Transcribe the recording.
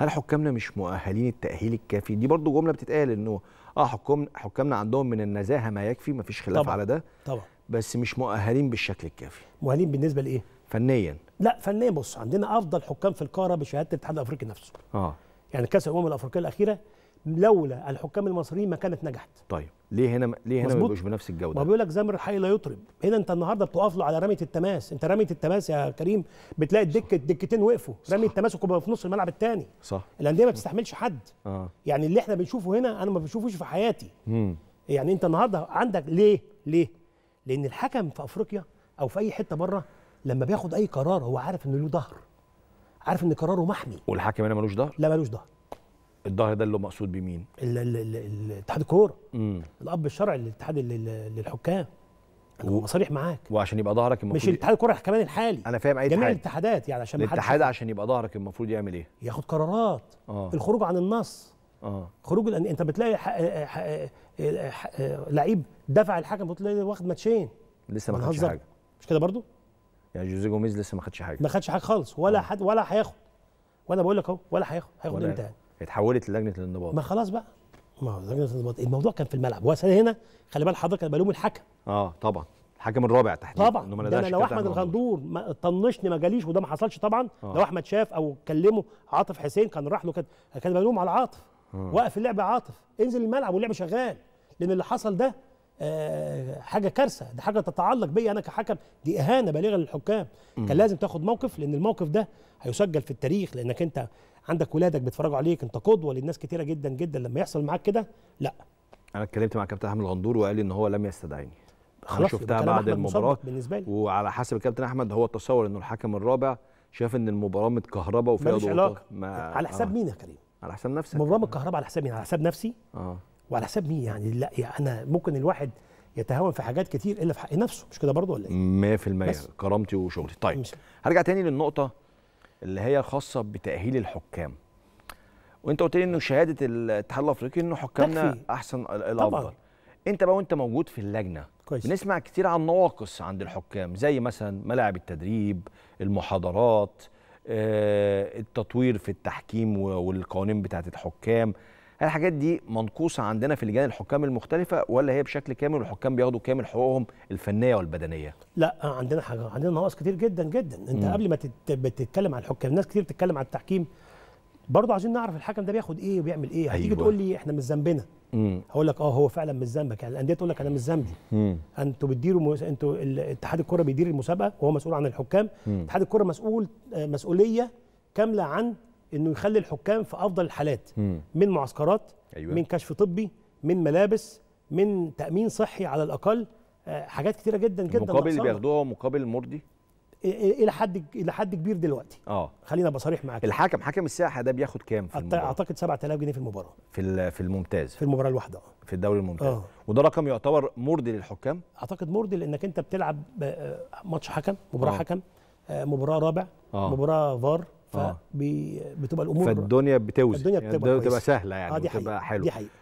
هل حكامنا مش مؤهلين التاهيل الكافي دي برضو جمله بتتقال انه اه حكام حكامنا عندهم من النزاهه ما يكفي ما فيش خلاف طبعًا على ده طبعا بس مش مؤهلين بالشكل الكافي مؤهلين بالنسبه لايه فنيا لا فنيا بص عندنا افضل حكام في القاره بشهاده الاتحاد الافريقي نفسه اه يعني كاس الامم الافريقيه الاخيره لولا الحكام المصريين ما كانت نجحت طيب ليه هنا ليه هنا مش بنفس الجوده؟ ما بيقول لك زمر الحي لا يطرب، هنا انت النهارده بتقف له على رميه التماس، انت رميه التماس يا كريم بتلاقي الدكه الدكتين وقفوا، رميه التماس وكوبا في نص الملعب الثاني صح الانديه ما بتستحملش حد آه. يعني اللي احنا بنشوفه هنا انا ما بشوفوش في حياتي مم. يعني انت النهارده عندك ليه؟ ليه؟ لان الحكم في افريقيا او في اي حته بره لما بياخد اي قرار هو عارف ان له ظهر عارف ان قراره محمي والحكم هنا ملوش ظهر؟ لا ملوش ظهر الظاهر ده اللي مقصود بمين؟ اتحاد الكوره الاب الشرعي للاتحاد للحكام و... صريح معاك وعشان يبقى ظهرك المفروض مش الاتحاد الكره كمان الحالي انا فاهم اي جميع اتحاد. الاتحادات يعني عشان الاتحاد عشان يبقى ظهرك المفروض يعمل ايه؟ ياخد قرارات آه. الخروج عن النص اه خروج لان انت بتلاقي ح... آه، آه، ح... آه، ح... لعيب دفع الحكم بتلاقي واخد ماتشين لسه ما خدش حاجه مش كده برضو؟ يعني جوزيه جوميز لسه ما خدش حاجه ما خدش حاجه خالص ولا آه. حد ولا هياخد وانا بقول لك اهو ولا هياخد هياخد امتى اتحولت للجنه الانضباط ما خلاص بقى ما هو لجنه الانضباط الموضوع كان في الملعب هو هنا خلي بال حضرتك انا بلوم الحكم اه طبعا الحكم الرابع تحديدا طبعا ما ده انا لو احمد الغندور ما طنشني ما جاليش وده ما حصلش طبعا آه. لو احمد شاف او كلمه عاطف حسين كان راح له كده كان بلوم على عاطف آه. وقف اللعب عاطف انزل الملعب واللعب شغال لان اللي حصل ده آه حاجه كارثه ده حاجه تتعلق بيا انا كحكم دي اهانه بالغه للحكام م. كان لازم تاخد موقف لان الموقف ده هيسجل في التاريخ لانك انت عندك ولادك بيتفرجوا عليك انت قدوه للناس كتيره جدا جدا لما يحصل معاك كده لا انا اتكلمت مع كابتن احمد الغندور وقال لي ان هو لم يستدعيني خلاص شفتها بعد المباراه بالنسبه لي وعلى حسب الكابتن احمد هو تصور انه الحكم الرابع شاف ان المباراه متكهربه وفيها ضغوطات ما... على حساب آه. مين يا كريم على حساب نفسك مباراه متكهربه على حساب مين على حساب نفسي اه وعلى حساب مين يعني لا يعني انا ممكن الواحد يتهاون في حاجات كتير الا في حق نفسه مش كده برضه ولا ايه 100% كرامتي وشغلي طيب مش. هرجع تاني للنقطه اللي هي خاصه بتاهيل الحكام وانت قلت لي انه شهاده الاتحاد الافريقي انه حكامنا تكفي. احسن الافضل طبعا. انت بقى وانت موجود في اللجنه كويس. بنسمع كتير عن نواقص عند الحكام زي مثلا ملاعب التدريب المحاضرات آه، التطوير في التحكيم والقوانين بتاعه الحكام هل الحاجات دي منقوصه عندنا في لجان الحكام المختلفه ولا هي بشكل كامل والحكام بياخدوا كامل حقوقهم الفنيه والبدنيه لا عندنا حاجه عندنا نواقص كتير جدا جدا انت مم. قبل ما تتكلم عن الحكام ناس كتير بتتكلم عن التحكيم برضه عايزين نعرف الحكم ده بياخد ايه وبيعمل ايه هتيجي أيوة. تقول لي احنا مش ذنبنا هقول لك اه هو فعلا مش ذنبك يعني الانديه تقول لك انا مش ذنبي انتوا بتديروا مو... انتوا اتحاد الكره بيدير المسابقه وهو مسؤول عن الحكام اتحاد الكره مسؤول مسؤوليه كامله عن انه يخلي الحكام في افضل الحالات مم. من معسكرات أيوة. من كشف طبي من ملابس من تامين صحي على الاقل آه، حاجات كتيره جدا جدا المقابل اللي بياخدوها مقابل مرضي الى حد الى حد كبير دلوقتي اه خلينا ابقى صريح معاك الحكم حكم الساحه ده بياخد كام في المباراه اعتقد 7000 جنيه في المباراه في في الممتاز في المباراه الواحده في الدوري الممتاز آه. وده رقم يعتبر مرضي للحكام اعتقد مرضي لانك انت بتلعب آه، آه، ماتش حكم مباراه أوه. حكم مباراه رابع أوه. مباراه فار اه. فبتبقى الامور فالدنيا بتوزن يعني الدنيا بتبقى, يعني بتبقى سهله يعني آه بتبقى حلوه